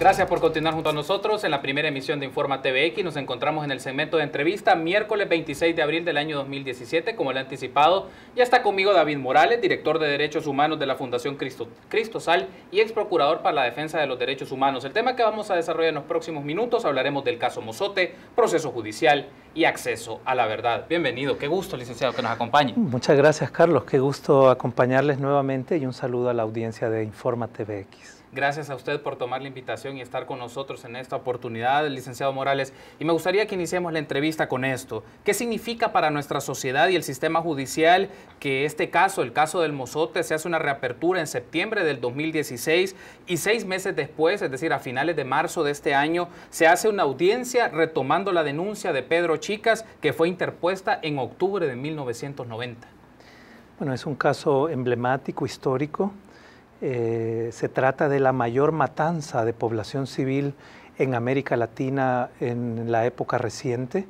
Gracias por continuar junto a nosotros en la primera emisión de Informa TVX. Nos encontramos en el segmento de entrevista miércoles 26 de abril del año 2017, como el anticipado. Ya está conmigo David Morales, director de Derechos Humanos de la Fundación Cristo, Cristosal y ex procurador para la defensa de los derechos humanos. El tema que vamos a desarrollar en los próximos minutos hablaremos del caso Mozote, proceso judicial y acceso a la verdad. Bienvenido, qué gusto, licenciado, que nos acompañe. Muchas gracias, Carlos. Qué gusto acompañarles nuevamente y un saludo a la audiencia de Informa TVX. Gracias a usted por tomar la invitación y estar con nosotros en esta oportunidad, licenciado Morales. Y me gustaría que iniciemos la entrevista con esto. ¿Qué significa para nuestra sociedad y el sistema judicial que este caso, el caso del Mozote, se hace una reapertura en septiembre del 2016 y seis meses después, es decir, a finales de marzo de este año, se hace una audiencia retomando la denuncia de Pedro Chicas que fue interpuesta en octubre de 1990? Bueno, es un caso emblemático, histórico eh, se trata de la mayor matanza de población civil en América Latina en la época reciente.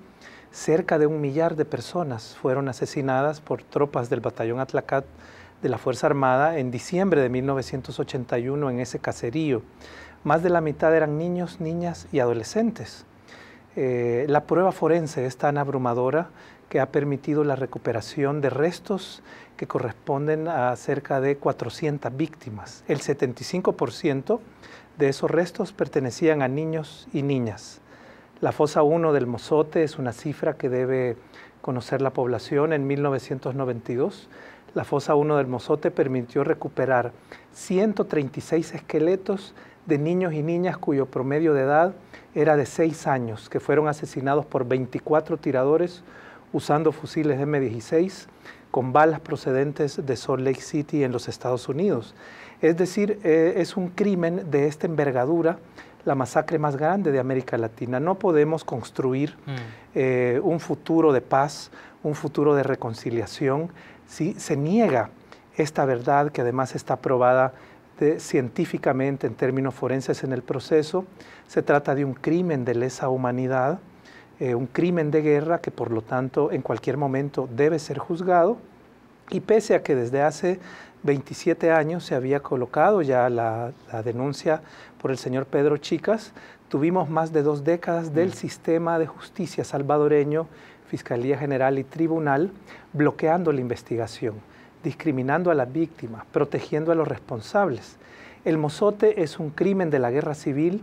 Cerca de un millar de personas fueron asesinadas por tropas del batallón Atlacat de la Fuerza Armada en diciembre de 1981 en ese caserío. Más de la mitad eran niños, niñas y adolescentes. Eh, la prueba forense es tan abrumadora que ha permitido la recuperación de restos que corresponden a cerca de 400 víctimas. El 75% de esos restos pertenecían a niños y niñas. La fosa 1 del Mozote es una cifra que debe conocer la población. En 1992, la fosa 1 del Mozote permitió recuperar 136 esqueletos de niños y niñas cuyo promedio de edad era de 6 años, que fueron asesinados por 24 tiradores usando fusiles M16 con balas procedentes de Salt Lake City en los Estados Unidos. Es decir, eh, es un crimen de esta envergadura la masacre más grande de América Latina. No podemos construir mm. eh, un futuro de paz, un futuro de reconciliación, si se niega esta verdad que además está probada científicamente en términos forenses en el proceso. Se trata de un crimen de lesa humanidad eh, un crimen de guerra que por lo tanto en cualquier momento debe ser juzgado. Y pese a que desde hace 27 años se había colocado ya la, denuncia por el señor Pedro Chicas, tuvimos más de dos décadas del mm. sistema de justicia salvadoreño, Fiscalía General y Tribunal, bloqueando la investigación, discriminando a las víctimas, protegiendo a los responsables. El mozote es un crimen de la guerra civil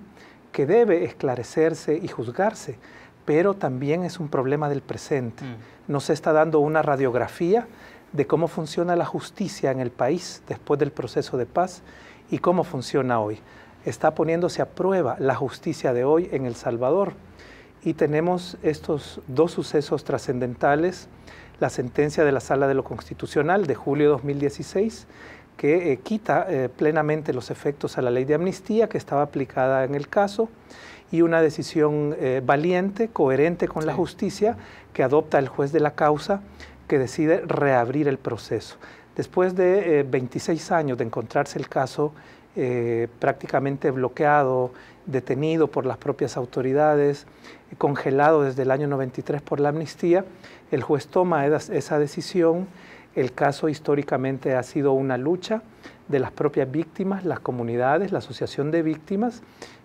que debe esclarecerse y juzgarse pero también es un problema del presente. Mm. Nos está dando una radiografía de cómo funciona la justicia en el país después del proceso de paz y cómo funciona hoy. Está poniéndose a prueba la justicia de hoy en El Salvador. Y tenemos estos dos sucesos trascendentales, la sentencia de la Sala de lo Constitucional de julio de 2016, que eh, quita eh, plenamente los efectos a la ley de amnistía que estaba aplicada en el caso, y una decisión eh, valiente, coherente con la justicia, que adopta el juez de la causa, que decide reabrir el proceso. Después de 26 eh, años de encontrarse el caso eh, prácticamente bloqueado, detenido por las propias autoridades, congelado desde el año 93 por la amnistía, el juez toma esa decisión. El caso históricamente ha sido una lucha de las propias víctimas, las comunidades, la asociación de víctimas,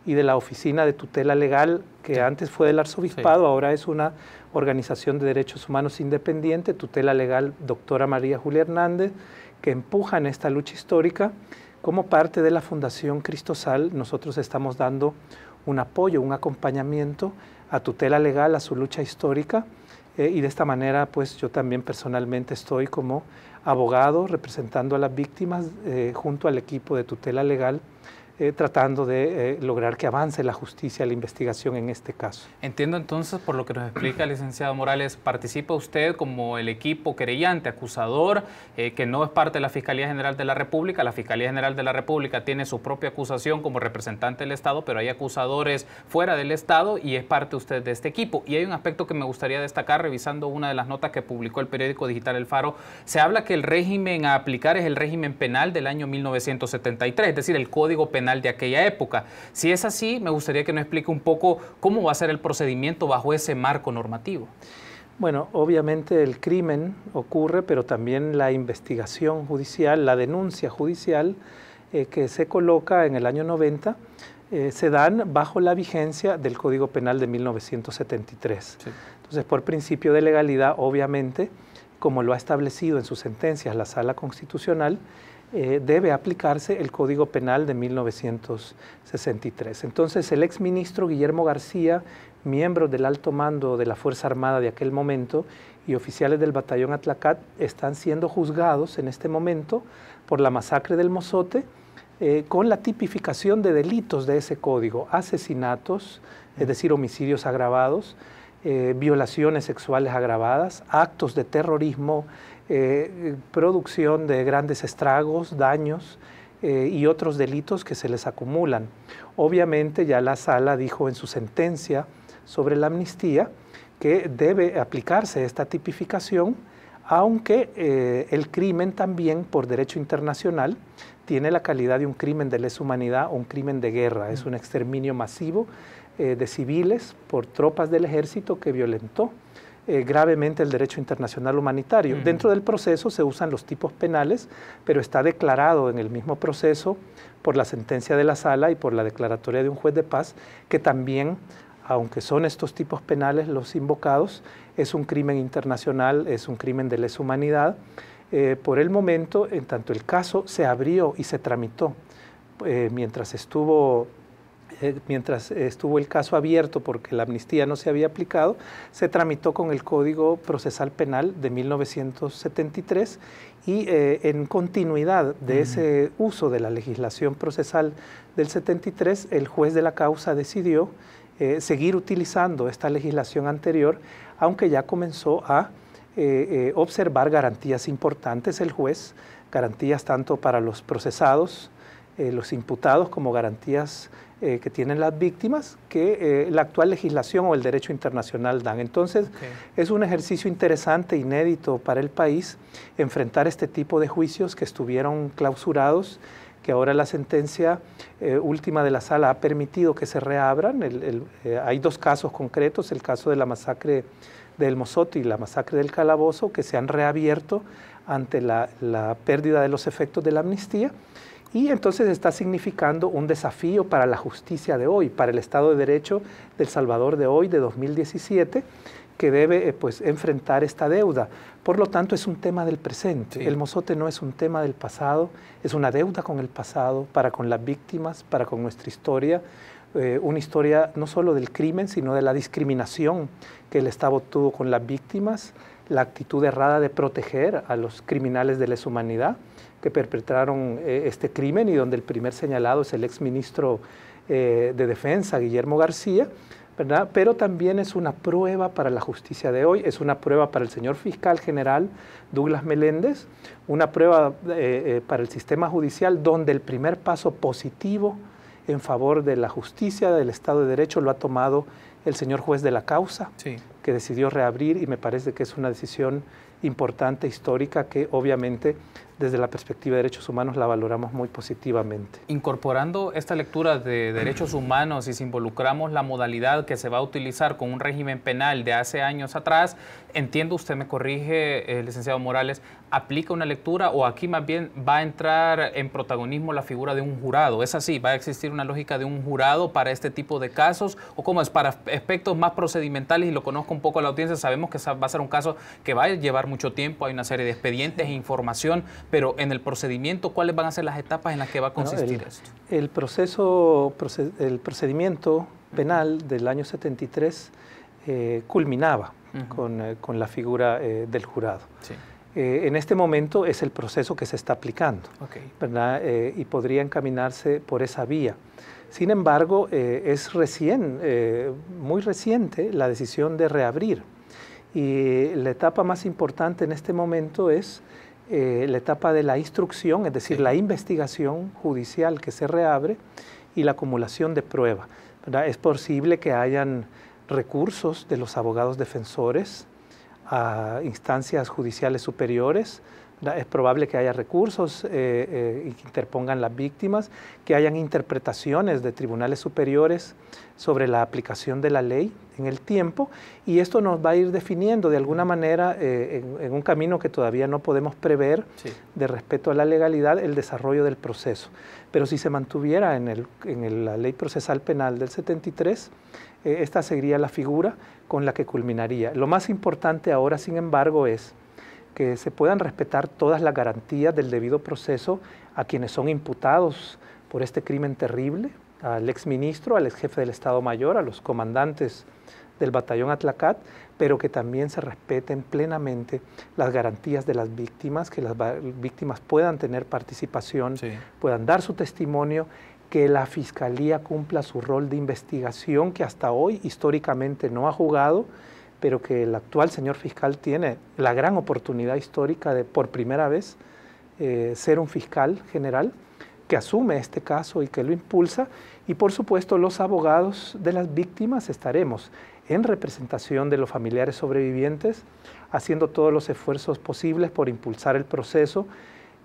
y de la Oficina de Tutela Legal, que antes fue del Arzobispado, ahora es una organización de derechos humanos independiente, Tutela Legal Doctora María Julia Hernández, que empuja en esta lucha histórica. Como parte de la Fundación Cristosal, nosotros estamos dando un apoyo, un acompañamiento a tutela legal, a su lucha histórica, eh, y de esta manera, pues yo también personalmente estoy como abogado representando a las víctimas eh, junto al equipo de tutela legal eh, tratando de eh, lograr que avance la justicia, la investigación en este caso. Entiendo entonces, por lo que nos explica, el licenciado Morales, participa usted como el equipo querellante, acusador, eh, que no es parte de la Fiscalía General de la República. La Fiscalía General de la República tiene su propia acusación como representante del Estado, pero hay acusadores fuera del Estado y es parte usted de este equipo. Y hay un aspecto que me gustaría destacar, revisando una de las notas que publicó el periódico digital El Faro, se habla que el régimen a aplicar es el régimen penal del año 1973, es decir, el Código Penal de aquella época. Si es así, me gustaría que nos explique un poco cómo va a ser el procedimiento bajo ese marco normativo. Bueno, obviamente el crimen ocurre, pero también la investigación judicial, la denuncia judicial eh, que se coloca en el año 90, eh, se dan bajo la vigencia del Código Penal de 1973. Entonces, por principio de legalidad, obviamente, como lo ha establecido en sus sentencias la Sala Constitucional, eh, debe aplicarse el Código Penal de 1963. Entonces, el exministro Guillermo García, miembro del alto mando de la Fuerza Armada de aquel momento y oficiales del batallón Atlacat están siendo juzgados en este momento por la masacre del Mozote eh, con la tipificación de delitos de ese código, asesinatos, es decir, homicidios agravados, eh, violaciones sexuales agravadas, actos de terrorismo eh, producción de grandes estragos, daños eh, y otros delitos que se les acumulan. Obviamente ya la sala dijo en su sentencia sobre la amnistía que debe aplicarse esta tipificación, aunque eh, el crimen también por derecho internacional tiene la calidad de un crimen de lesa humanidad o un crimen de guerra. Es un exterminio masivo de civiles por tropas del ejército que violentó eh, gravemente el derecho internacional humanitario. Dentro del proceso se usan los tipos penales, pero está declarado en el mismo proceso por la sentencia de la sala y por la declaratoria de un juez de paz que también aunque son estos tipos penales los invocados, es un crimen internacional, es un crimen de lesa humanidad. Eh, por el momento, en tanto el caso se abrió y se tramitó eh, mientras estuvo eh, mientras estuvo el caso abierto porque la amnistía no se había aplicado, se tramitó con el Código Procesal Penal de 1973 y eh, en continuidad de ese uso de la legislación procesal del 73, el juez de la causa decidió eh, seguir utilizando esta legislación anterior, aunque ya comenzó a observar garantías importantes el juez, garantías tanto para los procesados, eh, los imputados como garantías eh, que tienen las víctimas que eh, la actual legislación o el derecho internacional dan. Entonces, es un ejercicio interesante, inédito para el país, enfrentar este tipo de juicios que estuvieron clausurados que ahora la sentencia última de la sala ha permitido que se reabran. hay dos casos concretos, el caso de la masacre del Mozote y la masacre del Calabozo, que se han reabierto ante la pérdida de los efectos de la amnistía. Y entonces está significando un desafío para la justicia de hoy, para el Estado de Derecho del Salvador de hoy, de 2017, que debe eh, pues, enfrentar esta deuda. Por lo tanto, es un tema del presente. El mozote no es un tema del pasado, es una deuda con el pasado, para con las víctimas, para con nuestra historia, eh, una historia no solo del crimen, sino de la discriminación que el Estado tuvo con las víctimas, la actitud errada de proteger a los criminales de lesa humanidad que perpetraron eh, este crimen y donde el primer señalado es el ex ministro eh, de Defensa, Guillermo García, ¿verdad? Pero también es una prueba para la justicia de hoy, es una prueba para el señor fiscal general Douglas Meléndez, una prueba eh, para el sistema judicial donde el primer paso positivo en favor de la justicia, del Estado de Derecho, lo ha tomado el señor juez de la causa, que decidió reabrir y me parece que es una decisión importante, histórica, que obviamente desde la perspectiva de derechos humanos la valoramos muy positivamente. Incorporando esta lectura de derechos humanos y si involucramos la modalidad que se va a utilizar con un régimen penal de hace años atrás, entiendo, usted me corrige, eh, licenciado Morales, ¿aplica una lectura o aquí más bien va a entrar en protagonismo la figura de un jurado? ¿Es así? ¿Va a existir una lógica de un jurado para este tipo de casos? ¿O cómo es? Para aspectos más procedimentales, y lo conozco un poco a la audiencia, sabemos que va a ser un caso que va a llevar mucho tiempo, hay una serie de expedientes e información, pero en el procedimiento, ¿cuáles van a ser las etapas en las que va a consistir esto? El proceso, el procedimiento penal del año 73 eh, culminaba eh, con, la figura eh, del jurado. en este momento es el proceso que se está aplicando y podría encaminarse por esa vía. Sin embargo, es recién, muy reciente, la decisión de reabrir. Y la etapa más importante en este momento es eh, la etapa de la instrucción, es decir, la investigación judicial que se reabre y la acumulación de pruebas. Es posible que hayan recursos de los abogados defensores a instancias judiciales superiores es probable que haya recursos eh, eh, que interpongan las víctimas, que hayan interpretaciones de tribunales superiores sobre la aplicación de la ley en el tiempo y esto nos va a ir definiendo de alguna manera eh, en, un camino que todavía no podemos prever de respeto a la legalidad el desarrollo del proceso. Pero si se mantuviera en, la ley procesal penal del 73, esta sería la figura con la que culminaría. Lo más importante ahora, sin embargo, es que se puedan respetar todas las garantías del debido proceso a quienes son imputados por este crimen terrible, al exministro, al ex jefe del Estado Mayor, a los comandantes del batallón Atlacat, pero que también se respeten plenamente las garantías de las víctimas, que las víctimas puedan tener participación, puedan dar su testimonio, que la Fiscalía cumpla su rol de investigación que hasta hoy históricamente no ha jugado pero que el actual señor fiscal tiene la gran oportunidad histórica de por primera vez eh, ser un fiscal general que asume este caso y que lo impulsa. Y por supuesto los abogados de las víctimas estaremos en representación de los familiares sobrevivientes, haciendo todos los esfuerzos posibles por impulsar el proceso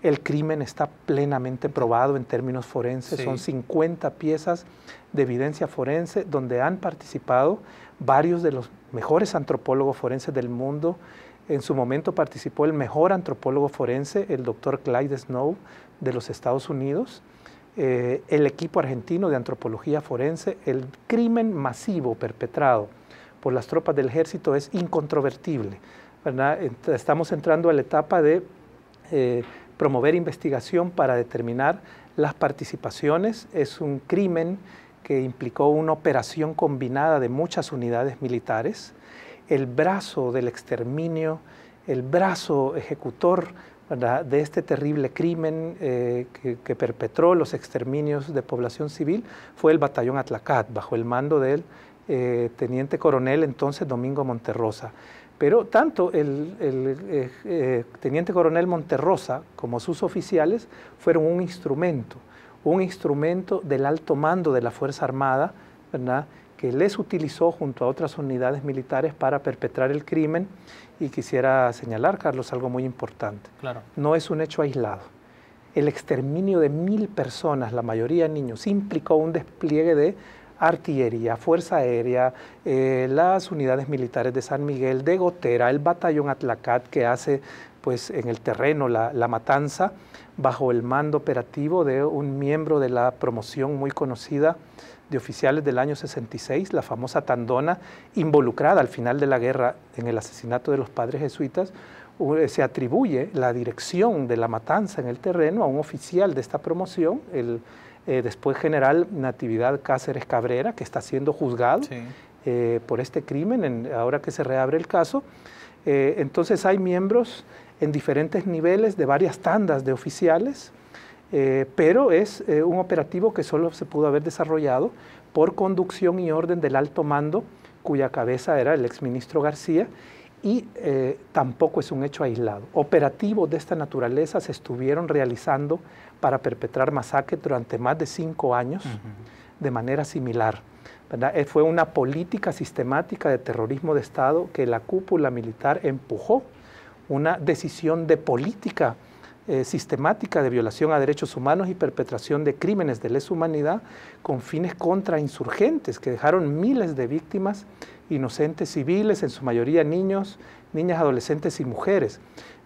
el crimen está plenamente probado en términos forenses. Son 50 piezas de evidencia forense donde han participado varios de los mejores antropólogos forenses del mundo. En su momento participó el mejor antropólogo forense, el doctor Clyde Snow, de los Estados Unidos. Eh, el equipo argentino de antropología forense, el crimen masivo perpetrado por las tropas del ejército es incontrovertible. Estamos entrando a la etapa de eh, promover investigación para determinar las participaciones. Es un crimen que implicó una operación combinada de muchas unidades militares. El brazo del exterminio, el brazo ejecutor de este terrible crimen eh, que, perpetró los exterminios de población civil fue el batallón Atlacat, bajo el mando del eh, teniente coronel entonces Domingo Monterrosa. Pero tanto el, eh, eh, teniente coronel Monterrosa como sus oficiales fueron un instrumento, un instrumento del alto mando de la Fuerza Armada, que les utilizó junto a otras unidades militares para perpetrar el crimen. Y quisiera señalar, Carlos, algo muy importante. No es un hecho aislado. El exterminio de mil personas, la mayoría niños, implicó un despliegue de artillería, Fuerza Aérea, eh, las unidades militares de San Miguel, de Gotera, el batallón Atlacat que hace pues en el terreno la, la matanza bajo el mando operativo de un miembro de la promoción muy conocida de oficiales del año 66, la famosa Tandona, involucrada al final de la guerra en el asesinato de los padres jesuitas, eh, se atribuye la dirección de la matanza en el terreno a un oficial de esta promoción, el eh, después general Natividad Cáceres Cabrera, que está siendo juzgado eh, por este crimen, ahora que se reabre el caso. Eh, entonces hay miembros en diferentes niveles de varias tandas de oficiales, pero es un operativo que solo se pudo haber desarrollado por conducción y orden del alto mando, cuya cabeza era el exministro García, y tampoco es un hecho aislado. Operativos de esta naturaleza se estuvieron realizando para perpetrar masacres durante más de cinco años de manera similar. Eh, fue una política sistemática de terrorismo de Estado que la cúpula militar empujó, una decisión de política eh, sistemática de violación a derechos humanos y perpetración de crímenes de lesa humanidad con fines contra insurgentes que dejaron miles de víctimas inocentes civiles, en su mayoría niños, niñas, adolescentes y mujeres.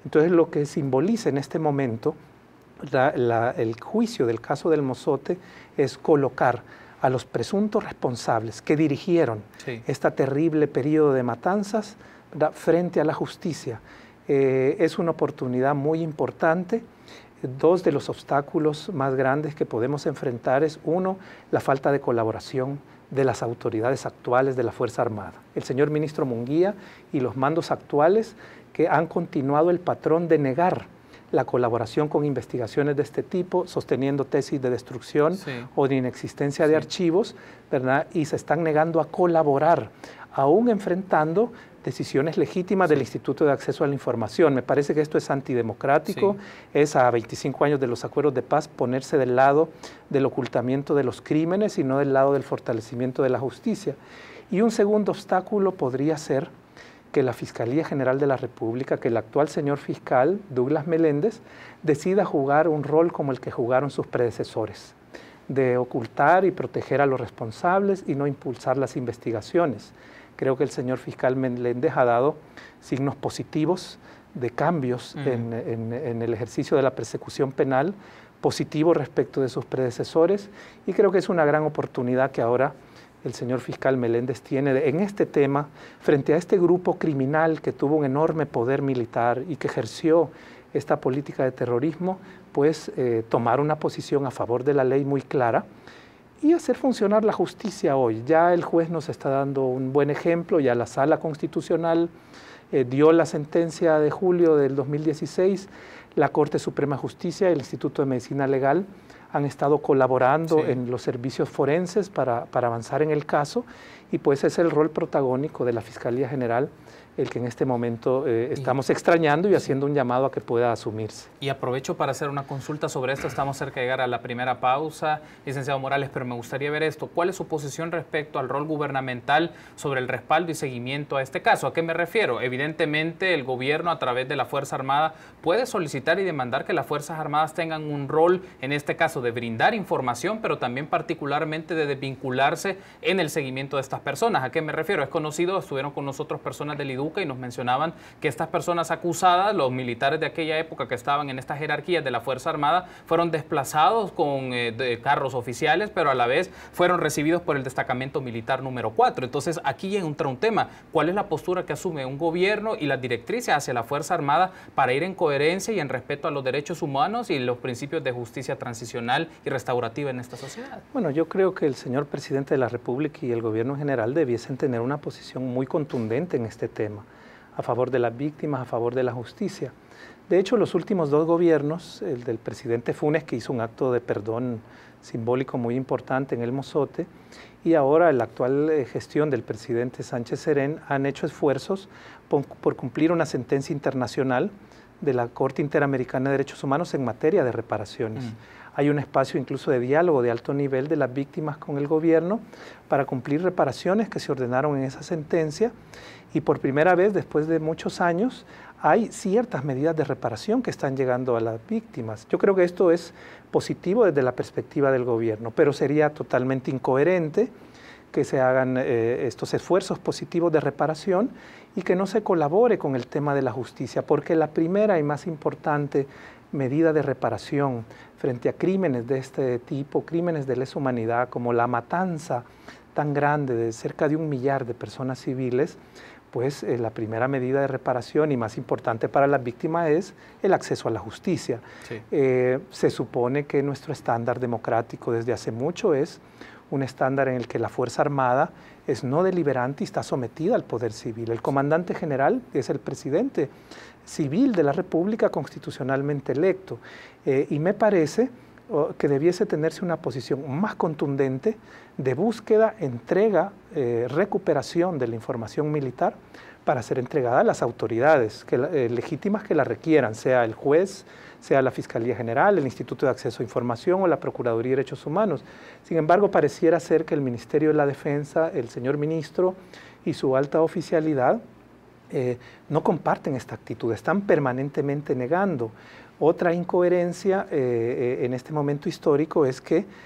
Entonces lo que simboliza en este momento el juicio del caso del Mozote es colocar a los presuntos responsables que dirigieron este terrible periodo de matanzas frente a la justicia. Eh, es una oportunidad muy importante. Dos de los obstáculos más grandes que podemos enfrentar es, uno, la falta de colaboración de las autoridades actuales de la Fuerza Armada. El señor ministro Munguía y los mandos actuales que han continuado el patrón de negar la colaboración con investigaciones de este tipo, sosteniendo tesis de destrucción o de inexistencia de archivos, Y se están negando a colaborar, aún enfrentando decisiones legítimas del Instituto de Acceso a la Información. Me parece que esto es antidemocrático, es a 25 años de los acuerdos de paz ponerse del lado del ocultamiento de los crímenes y no del lado del fortalecimiento de la justicia. Y un segundo obstáculo podría ser que la Fiscalía General de la República, que el actual señor fiscal, Douglas Meléndez, decida jugar un rol como el que jugaron sus predecesores, de ocultar y proteger a los responsables y no impulsar las investigaciones. Creo que el señor fiscal Meléndez ha dado signos positivos de cambios en, en el ejercicio de la persecución penal, positivo respecto de sus predecesores, y creo que es una gran oportunidad que ahora el señor fiscal Meléndez tiene en este tema frente a este grupo criminal que tuvo un enorme poder militar y que ejerció esta política de terrorismo, pues eh, tomar una posición a favor de la ley muy clara y hacer funcionar la justicia hoy. Ya el juez nos está dando un buen ejemplo, ya la sala constitucional eh, dio la sentencia de julio del 2016, la Corte Suprema de Justicia, el Instituto de Medicina Legal, han estado colaborando en los servicios forenses para, para avanzar en el caso y pues es el rol protagónico de la Fiscalía General el que en este momento eh, estamos extrañando y haciendo un llamado a que pueda asumirse. Y aprovecho para hacer una consulta sobre esto. Estamos cerca de llegar a la primera pausa, licenciado Morales, pero me gustaría ver esto. ¿Cuál es su posición respecto al rol gubernamental sobre el respaldo y seguimiento a este caso? ¿A qué me refiero? Evidentemente, el gobierno a través de la Fuerza Armada puede solicitar y demandar que las Fuerzas Armadas tengan un rol, en este caso, de brindar información, pero también particularmente de desvincularse en el seguimiento de estas personas. ¿A qué me refiero? Es conocido, estuvieron con nosotros personas del IDU y nos mencionaban que estas personas acusadas, los militares de aquella época que estaban en estas jerarquías de la Fuerza Armada, fueron desplazados con eh, carros oficiales, pero a la vez fueron recibidos por el destacamento militar número 4. Entonces aquí entra un tema, ¿cuál es la postura que asume un gobierno y las directrices hacia la Fuerza Armada para ir en coherencia y en respeto a los derechos humanos y los principios de justicia transicional y restaurativa en esta sociedad? Bueno, yo creo que el señor presidente de la República y el gobierno general debiesen tener una posición muy contundente en este tema a favor de las víctimas, a favor de la justicia. De hecho, los últimos dos gobiernos, el del presidente Funes, que hizo un acto de perdón simbólico muy importante en el Mozote, y ahora la actual eh, gestión del presidente Sánchez Serén, han hecho esfuerzos por, cumplir una sentencia internacional de la Corte Interamericana de Derechos Humanos en materia de reparaciones. Mm. Hay un espacio incluso de diálogo de alto nivel de las víctimas con el gobierno para cumplir reparaciones que se ordenaron en esa sentencia y por primera vez después de muchos años hay ciertas medidas de reparación que están llegando a las víctimas. Yo creo que esto es positivo desde la perspectiva del gobierno, pero sería totalmente incoherente que se hagan eh, estos esfuerzos positivos de reparación y que no se colabore con el tema de la justicia, porque la primera y más importante medida de reparación frente a crímenes de este tipo, crímenes de lesa humanidad, como la matanza tan grande de cerca de un millar de personas civiles, pues eh, la primera medida de reparación y más importante para la víctima es el acceso a la justicia. Eh, se supone que nuestro estándar democrático desde hace mucho es un estándar en el que la Fuerza Armada es no deliberante y está sometida al poder civil. El comandante general es el presidente civil de la República constitucionalmente electo. Eh, y me parece que debiese tenerse una posición más contundente de búsqueda, entrega, eh, recuperación de la información militar para ser entregada a las autoridades eh, legítimas que la requieran, sea el juez, sea la Fiscalía General, el Instituto de Acceso a Información o la Procuraduría de Derechos Humanos. Sin embargo, pareciera ser que el Ministerio de la Defensa, el señor ministro y su alta oficialidad eh, no comparten esta actitud, están permanentemente negando. Otra incoherencia eh, eh, en este momento histórico es que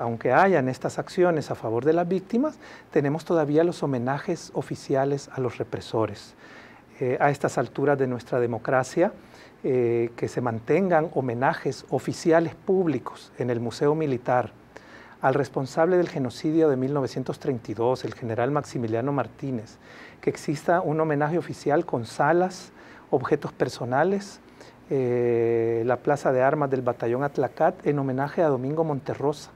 aunque hayan estas acciones a favor de las víctimas, tenemos todavía los homenajes oficiales a los represores. a estas alturas de nuestra democracia, que se mantengan homenajes oficiales públicos en el Museo Militar al responsable del genocidio de 1932, el general Maximiliano Martínez, que exista un homenaje oficial con salas, objetos personales, eh, la Plaza de Armas del Batallón Atlacat en homenaje a Domingo Monterrosa,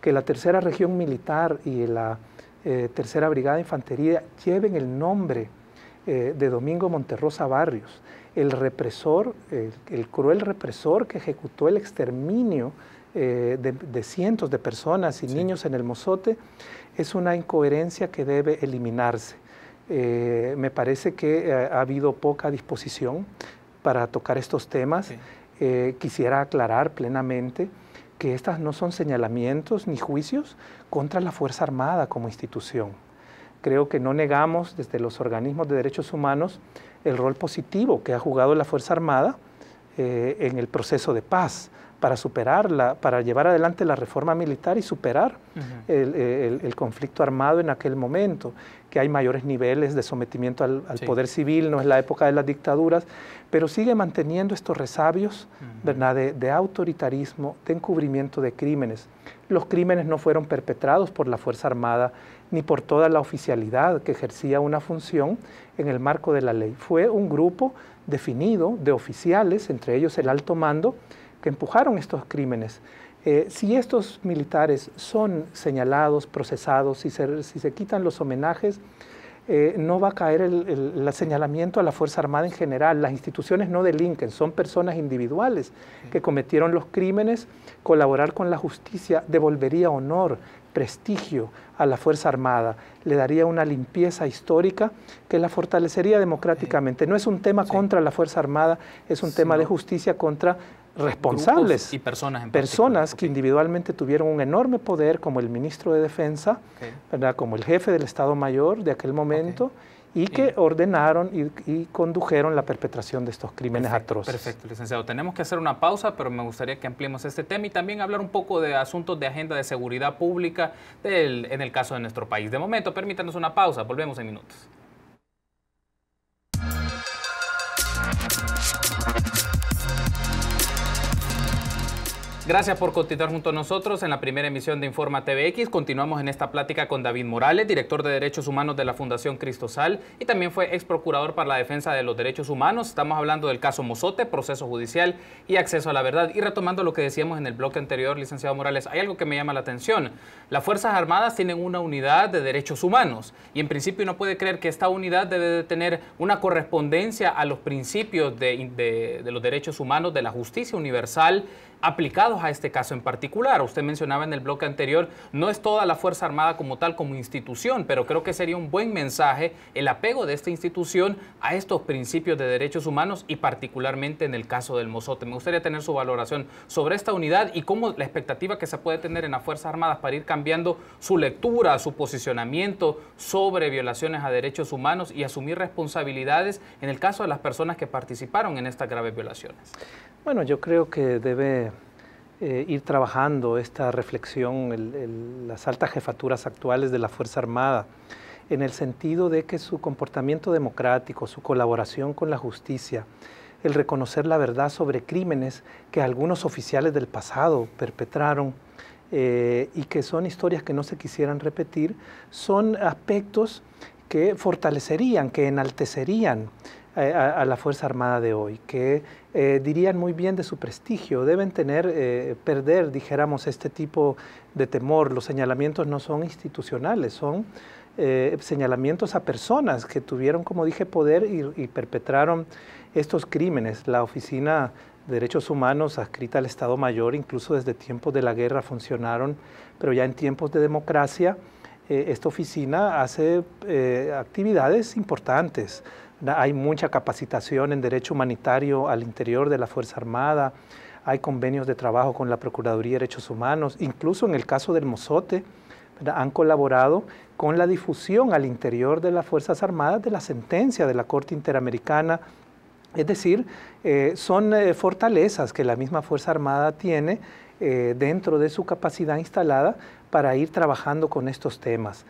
que la Tercera Región Militar y la eh, Tercera Brigada de Infantería lleven el nombre eh, de Domingo Monterrosa Barrios, el represor, el, cruel represor que ejecutó el exterminio de, cientos de personas y niños en el mozote, es una incoherencia que debe eliminarse. Eh, me parece que eh, ha habido poca disposición para tocar estos temas. Eh, quisiera aclarar plenamente que estas no son señalamientos ni juicios contra la Fuerza Armada como institución. Creo que no negamos desde los organismos de derechos humanos el rol positivo que ha jugado la Fuerza Armada en el proceso de paz para superar, para llevar adelante la reforma militar y superar el, conflicto armado en aquel momento, que hay mayores niveles de sometimiento al, poder civil, no es la época de las dictaduras, pero sigue manteniendo estos resabios de, autoritarismo, de encubrimiento de crímenes. Los crímenes no fueron perpetrados por la Fuerza Armada ni por toda la oficialidad que ejercía una función en el marco de la ley. Fue un grupo definido de oficiales, entre ellos el alto mando, que empujaron estos crímenes. Eh, si estos militares son señalados, procesados, si se, quitan los homenajes, eh, no va a caer el, señalamiento a la Fuerza Armada en general. Las instituciones no delinquen, son personas individuales que cometieron los crímenes. Colaborar con la justicia devolvería honor, prestigio a la Fuerza Armada, le daría una limpieza histórica que la fortalecería democráticamente. No es un tema contra la Fuerza Armada, es un tema de justicia contra responsables. Y personas. En personas que individualmente tuvieron un enorme poder, como el ministro de Defensa, como el jefe del Estado Mayor de aquel momento. y que ordenaron y, condujeron la perpetración de estos crímenes atroces. Perfecto, licenciado. Tenemos que hacer una pausa, pero me gustaría que ampliemos este tema y también hablar un poco de asuntos de agenda de seguridad pública en el caso de nuestro país. De momento, permítanos una pausa, volvemos en minutos. Gracias por continuar junto a nosotros en la primera emisión de Informa TVX. Continuamos en esta plática con David Morales, director de Derechos Humanos de la Fundación Cristo Sal, y también fue ex procurador para la defensa de los derechos humanos. Estamos hablando del caso Mozote, proceso judicial y acceso a la verdad. Y retomando lo que decíamos en el bloque anterior, licenciado Morales, hay algo que me llama la atención. Las Fuerzas Armadas tienen una unidad de derechos humanos y en principio uno puede creer que esta unidad debe de tener una correspondencia a los principios de los derechos humanos, de la justicia universal aplicados a este caso en particular. Usted mencionaba en el bloque anterior, no es toda la Fuerza Armada como tal, como institución, pero creo que sería un buen mensaje el apego de esta institución a estos principios de derechos humanos y particularmente en el caso del Mozote. Me gustaría tener su valoración sobre esta unidad y cómo la expectativa que se puede tener en las Fuerzas Armadas para ir cambiando su lectura, su posicionamiento sobre violaciones a derechos humanos y asumir responsabilidades en el caso de las personas que participaron en estas graves violaciones. Bueno, yo creo que debe eh, ir trabajando esta reflexión, las altas jefaturas actuales de la Fuerza Armada, en el sentido de que su comportamiento democrático, su colaboración con la justicia, el reconocer la verdad sobre crímenes que algunos oficiales del pasado perpetraron, eh, y que son historias que no se quisieran repetir, son aspectos que fortalecerían, que enaltecerían eh, a, la Fuerza Armada de hoy, que eh, dirían muy bien de su prestigio, deben tener, eh, perder, dijéramos, este tipo de temor. Los señalamientos no son institucionales, son señalamientos a personas que tuvieron, como dije, poder y, perpetraron estos crímenes. La Oficina de derechos humanos adscrita al Estado Mayor, incluso desde tiempos de la guerra funcionaron, pero ya en tiempos de democracia esta oficina hace actividades importantes hay mucha capacitación en derecho humanitario al interior de la Fuerza Armada, hay convenios de trabajo con la Procuraduría de Derechos Humanos, incluso en el caso del Mozote, han colaborado con la difusión al interior de las Fuerzas Armadas de la sentencia de la Corte Interamericana es decir, eh, son eh, fortalezas que la misma Fuerza Armada tiene eh, dentro de su capacidad instalada para ir trabajando con estos temas.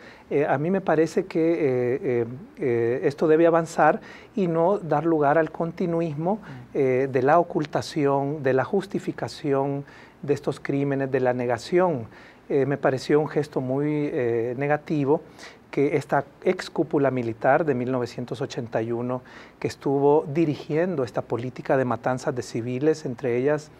a mí me parece que esto debe avanzar y no dar lugar al continuismo mm. de la ocultación, de la justificación de estos crímenes, de la negación. me pareció un gesto muy negativo que esta ex cúpula militar de 1981, que estuvo dirigiendo esta política de matanzas de civiles, entre ellas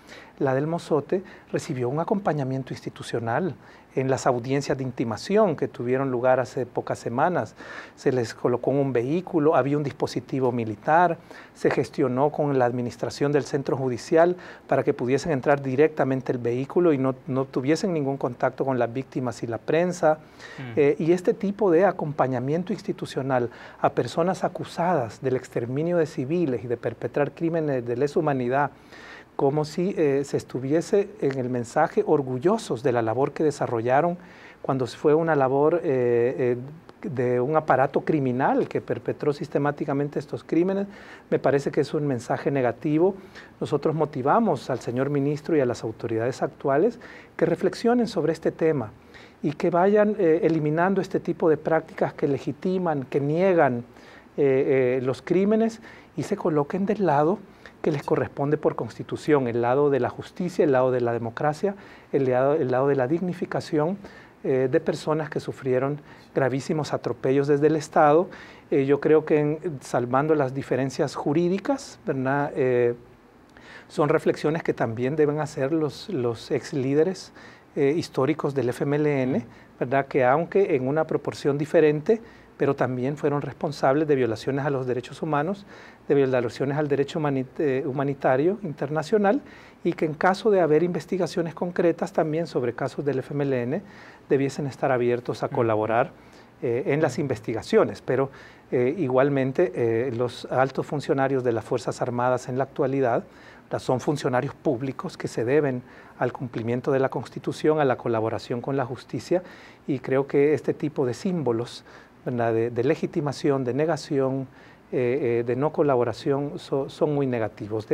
la del Mozote, recibió un acompañamiento institucional en las audiencias de intimación que tuvieron lugar hace pocas semanas. Se les colocó un vehículo, había un dispositivo militar, se gestionó con la administración del centro judicial para que pudiesen entrar directamente el vehículo y no, tuviesen ningún contacto con las víctimas y la prensa. Mm. Eh, y este tipo de acompañamiento institucional a personas acusadas del exterminio de civiles y de perpetrar crímenes de lesa humanidad, como si eh, se estuviese en el mensaje orgullosos de la labor que desarrollaron cuando fue una labor eh, eh, de un aparato criminal que perpetró sistemáticamente estos crímenes, me parece que es un mensaje negativo. Nosotros motivamos al señor ministro y a las autoridades actuales que reflexionen sobre este tema y que vayan eliminando este tipo de prácticas que legitiman, que niegan los crímenes y se coloquen del lado que les corresponde por constitución, el lado de la justicia, el lado de la democracia, el lado, el lado de la dignificación eh, de personas que sufrieron gravísimos atropellos desde el Estado. Eh, yo creo que salvando las diferencias jurídicas, ¿verdad? Eh, son reflexiones que también deben hacer los, los ex líderes históricos del FMLN, ¿verdad? que aunque en una proporción diferente, pero también fueron responsables de violaciones a los derechos humanos, de violaciones al derecho humanitario internacional y que en caso de haber investigaciones concretas también sobre casos del FMLN debiesen estar abiertos a colaborar eh, en las investigaciones. Pero eh, igualmente eh, los altos funcionarios de las Fuerzas Armadas en la actualidad son funcionarios públicos que se deben al cumplimiento de la Constitución, a la colaboración con la justicia y creo que este tipo de símbolos de legitimación, de negación, eh, eh, de no colaboración son muy negativos.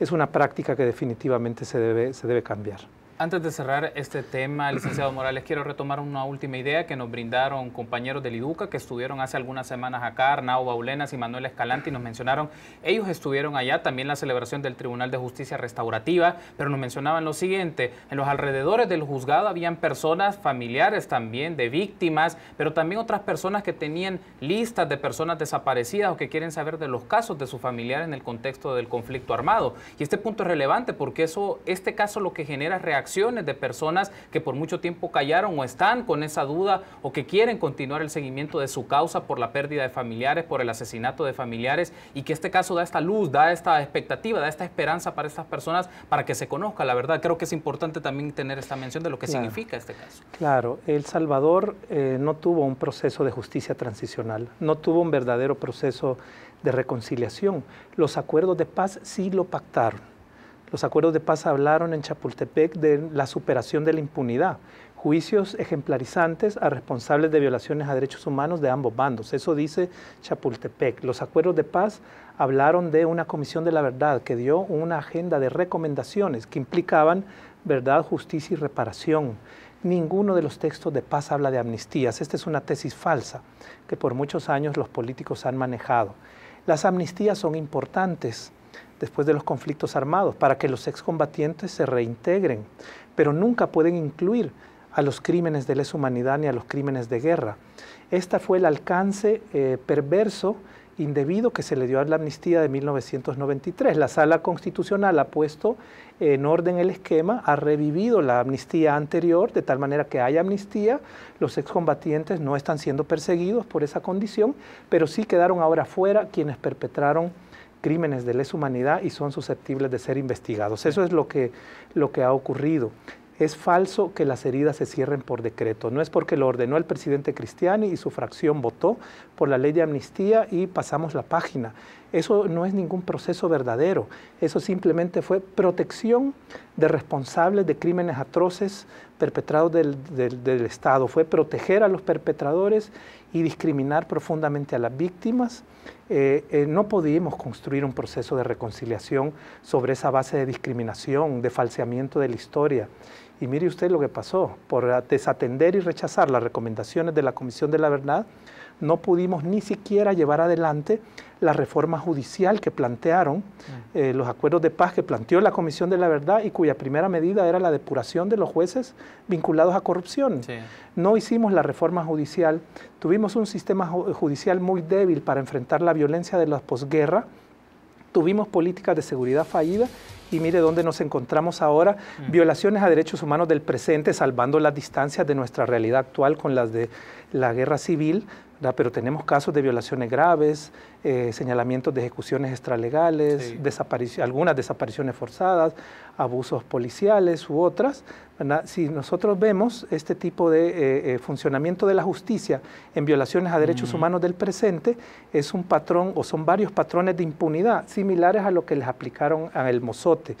es una práctica que definitivamente se debe, se debe cambiar. Antes de cerrar este tema, licenciado Morales, quiero retomar una última idea que nos brindaron compañeros del IDUCA que estuvieron hace algunas semanas acá, Arnau Baulenas y Manuel Escalante, y nos mencionaron, ellos estuvieron allá, también la celebración del Tribunal de Justicia Restaurativa, pero nos mencionaban lo siguiente, en los alrededores del juzgado habían personas, familiares también, de víctimas, pero también otras personas que tenían listas de personas desaparecidas o que quieren saber de los casos de su familiar en el contexto del conflicto armado. Y este punto es relevante porque eso, este caso lo que genera reacción de personas que por mucho tiempo callaron o están con esa duda o que quieren continuar el seguimiento de su causa por la pérdida de familiares, por el asesinato de familiares y que este caso da esta luz, da esta expectativa, da esta esperanza para estas personas para que se conozca la verdad. Creo que es importante también tener esta mención de lo que significa este caso. Claro, El Salvador eh, no tuvo un proceso de justicia transicional, no tuvo un verdadero proceso de reconciliación. Los acuerdos de paz sí lo pactaron los acuerdos de paz hablaron en Chapultepec de la superación de la impunidad, juicios ejemplarizantes a responsables de violaciones a derechos humanos de ambos bandos. Eso dice Chapultepec. Los acuerdos de paz hablaron de una comisión de la verdad que dio una agenda de recomendaciones que implicaban verdad, justicia y reparación. Ninguno de los textos de paz habla de amnistías. Esta es una tesis falsa que por muchos años los políticos han manejado. Las amnistías son importantes después de los conflictos armados, para que los excombatientes se reintegren, pero nunca pueden incluir a los crímenes de lesa humanidad ni a los crímenes de guerra. Este fue el alcance eh, perverso, indebido que se le dio a la amnistía de 1993. La sala constitucional ha puesto en orden el esquema, ha revivido la amnistía anterior, de tal manera que hay amnistía, los excombatientes no están siendo perseguidos por esa condición, pero sí quedaron ahora fuera quienes perpetraron crímenes de lesa humanidad y son susceptibles de ser investigados. Eso es lo que, lo que ha ocurrido. Es falso que las heridas se cierren por decreto. No es porque lo ordenó el presidente Cristiani y su fracción votó por la ley de amnistía y pasamos la página. Eso no es ningún proceso verdadero. Eso simplemente fue protección de responsables de crímenes atroces perpetrados del, Estado, fue proteger a los perpetradores y discriminar profundamente a las víctimas. Eh, eh, no podíamos construir un proceso de reconciliación sobre esa base de discriminación, de falseamiento de la historia. Y mire usted lo que pasó, por desatender y rechazar las recomendaciones de la Comisión de la Verdad, no pudimos ni siquiera llevar adelante la reforma judicial que plantearon mm. eh, los acuerdos de paz que planteó la Comisión de la Verdad y cuya primera medida era la depuración de los jueces vinculados a corrupción. No hicimos la reforma judicial, tuvimos un sistema judicial muy débil para enfrentar la violencia de la posguerra, tuvimos políticas de seguridad fallidas y mire dónde nos encontramos ahora, mm. violaciones a derechos humanos del presente, salvando las distancias de nuestra realidad actual con las de la guerra civil, pero tenemos casos de violaciones graves, eh, señalamientos de ejecuciones extralegales, algunas desapariciones forzadas, abusos policiales u otras. Si nosotros vemos este tipo de eh, eh, funcionamiento de la justicia en violaciones a derechos humanos del presente, es un patrón o son varios patrones de impunidad similares a lo que les aplicaron a El Mozote.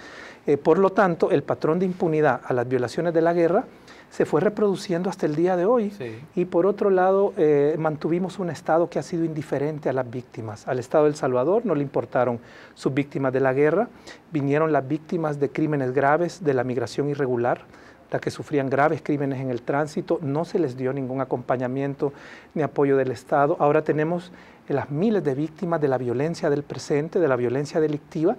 por lo tanto, el patrón de impunidad a las violaciones de la guerra se fue reproduciendo hasta el día de hoy. Y por otro lado, eh, mantuvimos un Estado que ha sido indiferente a las víctimas. Al Estado del El Salvador no le importaron sus víctimas de la guerra, vinieron las víctimas de crímenes graves, de la migración irregular las que sufrían graves crímenes en el tránsito, no se les dio ningún acompañamiento ni apoyo del Estado. Ahora tenemos las miles de víctimas de la violencia del presente, de la violencia delictiva,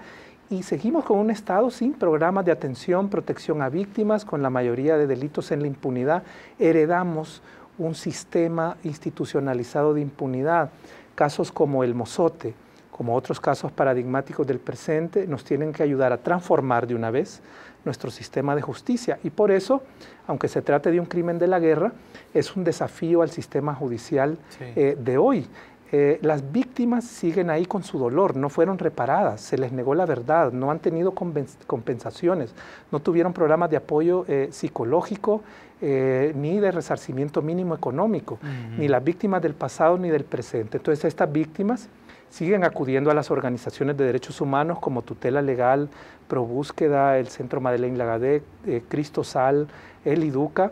y seguimos con un Estado sin programas de atención, protección a víctimas, con la mayoría de delitos en la impunidad. Heredamos un sistema institucionalizado de impunidad. Casos como el Mozote, como otros casos paradigmáticos del presente, nos tienen que ayudar a transformar de una vez nuestro sistema de justicia. Y por eso, aunque se trate de un crimen de la guerra, es un desafío al sistema judicial eh, de hoy. Eh, las víctimas siguen ahí con su dolor, no fueron reparadas, se les negó la verdad, no han tenido compensaciones, no tuvieron programas de apoyo eh, psicológico eh, ni de resarcimiento mínimo económico, ni las víctimas del pasado ni del presente. Entonces estas víctimas siguen acudiendo a las organizaciones de derechos humanos como Tutela Legal, Probúsqueda, el Centro Madeleine Lagadec, Cristo Sal, El Iduca,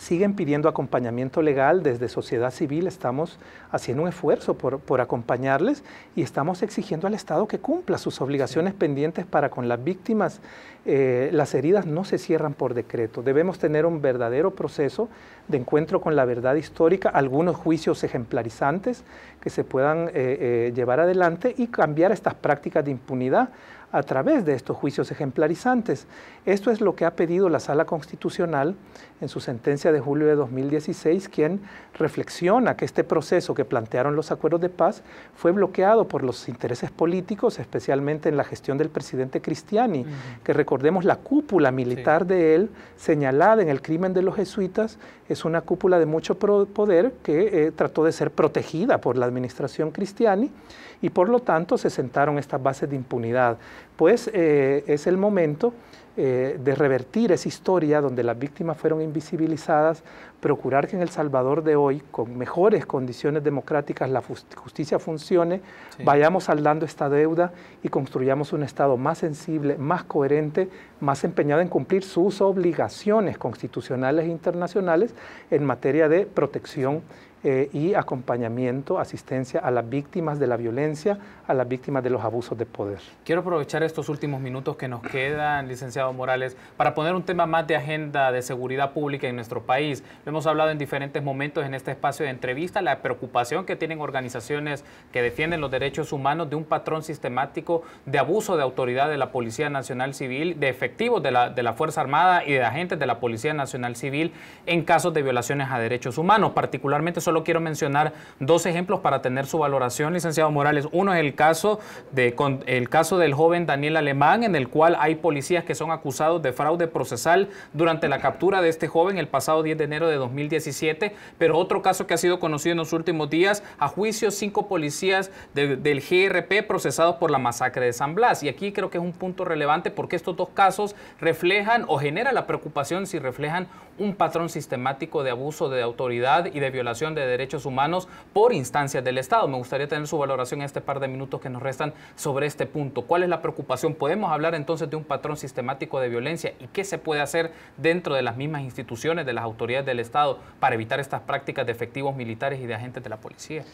siguen pidiendo acompañamiento legal desde sociedad civil, estamos haciendo un esfuerzo por, acompañarles y estamos exigiendo al Estado que cumpla sus obligaciones pendientes para con las víctimas. Eh, las heridas no se cierran por decreto, debemos tener un verdadero proceso de encuentro con la verdad histórica, algunos juicios ejemplarizantes que se puedan eh, eh, llevar adelante y cambiar estas prácticas de impunidad a través de estos juicios ejemplarizantes. Esto es lo que ha pedido la Sala Constitucional en su sentencia de julio de 2016, quien reflexiona que este proceso que plantearon los acuerdos de paz fue bloqueado por los intereses políticos, especialmente en la gestión del presidente Cristiani, que recordemos la cúpula militar de él, señalada en el crimen de los jesuitas, es una cúpula de mucho poder que eh, trató de ser protegida por la administración Cristiani y por lo tanto se sentaron estas bases de impunidad. Pues eh, es el momento eh, de revertir esa historia donde las víctimas fueron invisibilizadas, procurar que en El Salvador de hoy, con mejores condiciones democráticas, la justicia funcione, vayamos saldando esta deuda y construyamos un Estado más sensible, más coherente, más empeñado en cumplir sus obligaciones constitucionales e internacionales en materia de protección eh, y acompañamiento, asistencia a las víctimas de la violencia, a las víctimas de los abusos de poder. Quiero aprovechar estos últimos minutos que nos quedan, licenciado Morales, para poner un tema más de agenda de seguridad pública en nuestro país. Lo hemos hablado en diferentes momentos en este espacio de entrevista, la preocupación que tienen organizaciones que defienden los derechos humanos de un patrón sistemático de abuso de autoridad de la Policía Nacional Civil, de efectivos de la, de Fuerza Armada y de agentes de la Policía Nacional Civil en casos de violaciones a derechos humanos, particularmente solo quiero mencionar dos ejemplos para tener su valoración, licenciado Morales. Uno es el caso, de, el caso del joven Daniel Alemán, en el cual hay policías que son acusados de fraude procesal durante la captura de este joven el pasado 10 de enero de 2017, pero otro caso que ha sido conocido en los últimos días, a juicio cinco policías del GRP procesados por la masacre de San Blas. Y aquí creo que es un punto relevante porque estos dos casos reflejan o genera la preocupación si reflejan un patrón sistemático de abuso de autoridad y de violación de de Derechos Humanos por instancias del Estado. Me gustaría tener su valoración en este par de minutos que nos restan sobre este punto. ¿Cuál es la preocupación? ¿Podemos hablar entonces de un patrón sistemático de violencia y qué se puede hacer dentro de las mismas instituciones, de las autoridades del Estado, para evitar estas prácticas de efectivos militares y de agentes de la policía?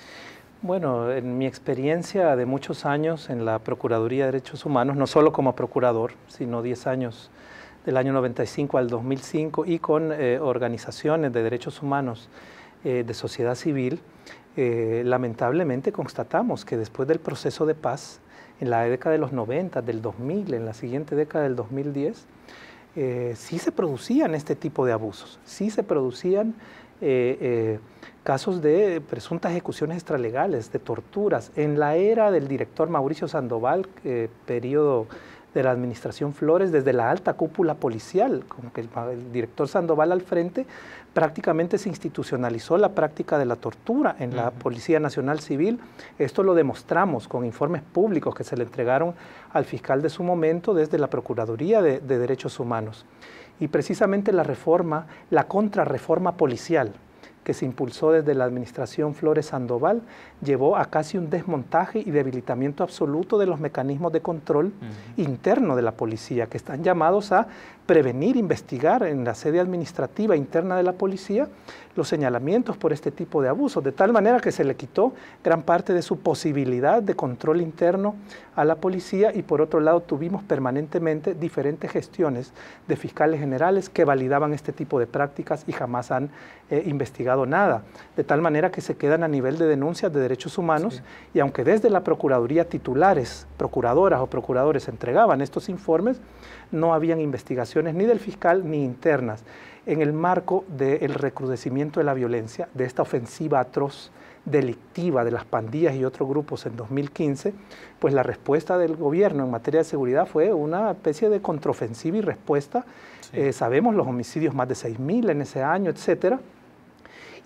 Bueno, en mi experiencia de muchos años en la Procuraduría de Derechos Humanos, no solo como procurador, sino 10 años del año 95 al 2005 y con eh, organizaciones de derechos humanos eh, de sociedad civil, eh, lamentablemente constatamos que después del proceso de paz, en la década de los 90, del 2000, en la siguiente década del 2010, eh, sí se producían este tipo de abusos, sí se producían casos de presuntas ejecuciones extralegales, de torturas. En la era del director Mauricio Sandoval, periodo de la administración Flores, desde la alta cúpula policial, como que el director Sandoval al frente, prácticamente se institucionalizó la práctica de la tortura en la Policía Nacional Civil. Esto lo demostramos con informes públicos que se le entregaron al fiscal de su momento desde la Procuraduría de, Derechos Humanos. Y precisamente la reforma, la contrarreforma policial, que se impulsó desde la administración Flores Sandoval llevó a casi un desmontaje y debilitamiento absoluto de los mecanismos de control interno de la policía, que están llamados a prevenir, investigar en la sede administrativa interna de la policía los señalamientos por este tipo de abusos, de tal manera que se le quitó gran parte de su posibilidad de control interno a la policía y por otro lado tuvimos permanentemente diferentes gestiones de fiscales generales que validaban este tipo de prácticas y jamás han eh, investigado nada, de tal manera que se quedan a nivel de denuncias de derechos humanos y aunque desde la Procuraduría titulares, procuradoras o procuradores entregaban estos informes, no habían investigaciones ni del fiscal ni internas en el marco del recrudecimiento de la violencia, de esta ofensiva atroz delictiva de las pandillas y otros grupos en 2015, pues la respuesta del gobierno en materia de seguridad fue una especie de contraofensiva y respuesta. Eh, sabemos los homicidios, más de 6.000 en ese año, etcétera.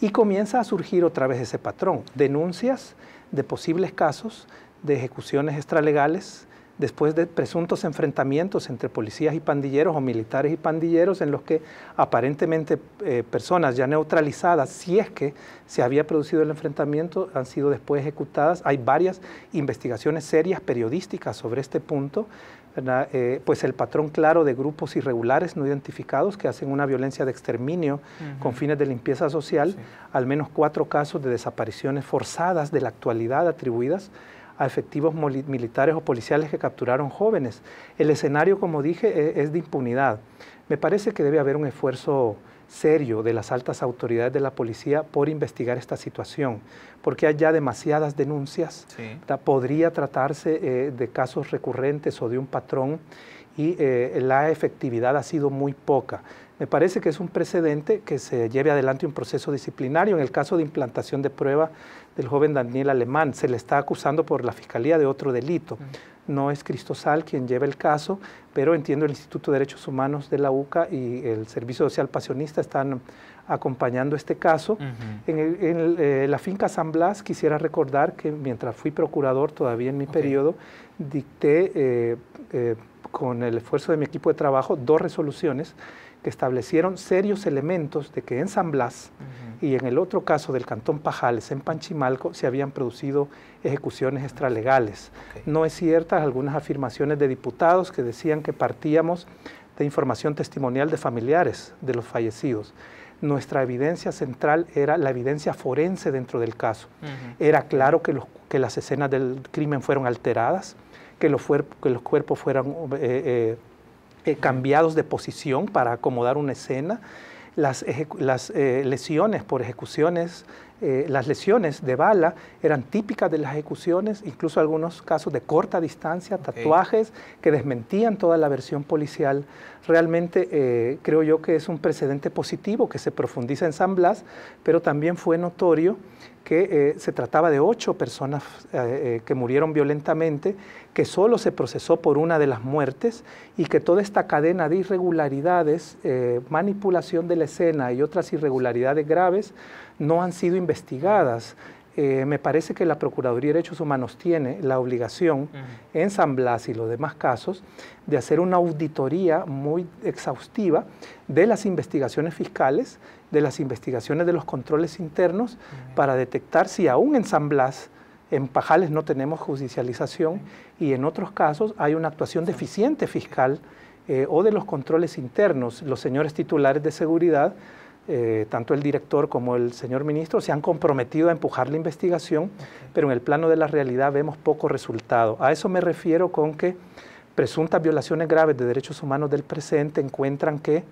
Y comienza a surgir otra vez ese patrón, denuncias de posibles casos de ejecuciones extralegales, después de presuntos enfrentamientos entre policías y pandilleros o militares y pandilleros en los que aparentemente eh, personas ya neutralizadas, si es que se había producido el enfrentamiento, han sido después ejecutadas. Hay varias investigaciones serias periodísticas sobre este punto. Eh, pues el patrón claro de grupos irregulares no identificados que hacen una violencia de exterminio con fines de limpieza social, al menos cuatro casos de desapariciones forzadas de la actualidad atribuidas a efectivos militares o policiales que capturaron jóvenes. El escenario, como dije, e-, es de impunidad. Me parece que debe haber un esfuerzo serio de las altas autoridades de la policía por investigar esta situación, porque hay ya demasiadas denuncias. Podría tratarse eh, de casos recurrentes o de un patrón y eh, la efectividad ha sido muy poca. Me parece que es un precedente que se lleve adelante un proceso disciplinario. En el caso de implantación de prueba el joven Daniel Alemán. Se le está acusando por la Fiscalía de otro delito. No es Cristosal quien lleva el caso, pero entiendo el Instituto de Derechos Humanos de la UCA y el Servicio Social Pasionista están acompañando este caso. En, eh, la finca San Blas quisiera recordar que mientras fui procurador, todavía en mi periodo, dicté eh, eh, con el esfuerzo de mi equipo de trabajo dos resoluciones establecieron serios elementos de que en San Blas y en el otro caso del Cantón Pajales, en Panchimalco, se habían producido ejecuciones extralegales. No es cierta algunas afirmaciones de diputados que decían que partíamos de información testimonial de familiares de los fallecidos. Nuestra evidencia central era la evidencia forense dentro del caso. Era claro que, que, las escenas del crimen fueron alteradas, que los, que los cuerpos fueron... Eh, eh, eh, cambiados de posición para acomodar una escena, las, eh, lesiones por ejecuciones eh, las lesiones de bala eran típicas de las ejecuciones, incluso algunos casos de corta distancia, tatuajes que desmentían toda la versión policial. Realmente eh, creo yo que es un precedente positivo que se profundiza en San Blas, pero también fue notorio que eh, se trataba de ocho personas que murieron violentamente, que solo se procesó por una de las muertes y que toda esta cadena de irregularidades, manipulación de la escena y otras irregularidades graves no han sido investigadas. Eh, me parece que la Procuraduría de Derechos Humanos tiene la obligación en San Blas y los demás casos de hacer una auditoría muy exhaustiva de las investigaciones fiscales, de las investigaciones de los controles internos, para detectar si aún en San Blas en Pajales no tenemos judicialización y en otros casos hay una actuación deficiente fiscal eh, o de los controles internos. Los señores titulares de seguridad eh, tanto el director como el señor ministro se han comprometido a empujar la investigación, pero en el plano de la realidad vemos poco resultado. A eso me refiero con que presuntas violaciones graves de derechos humanos del presente encuentran que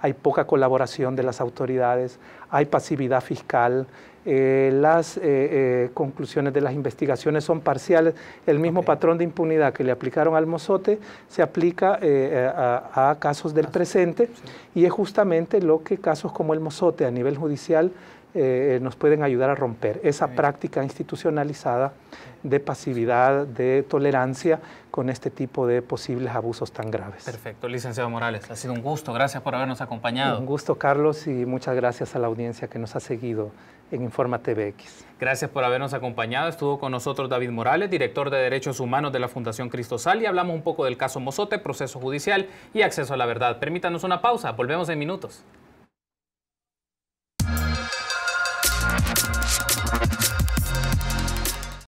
hay poca colaboración de las autoridades, hay pasividad fiscal, eh, las eh, eh, conclusiones de las investigaciones son parciales. El mismo patrón de impunidad que le aplicaron al mozote se aplica a, casos del presente y es justamente lo que casos como el mozote a nivel judicial eh, eh, nos pueden ayudar a romper esa práctica institucionalizada de pasividad, de tolerancia con este tipo de posibles abusos tan graves. Perfecto, licenciado Morales, ha sido un gusto, gracias por habernos acompañado. Un gusto, Carlos, y muchas gracias a la audiencia que nos ha seguido en Informa TVX. Gracias por habernos acompañado. Estuvo con nosotros David Morales, director de Derechos Humanos de la Fundación Cristosal, y hablamos un poco del caso Mozote, proceso judicial y acceso a la verdad. Permítanos una pausa, volvemos en minutos.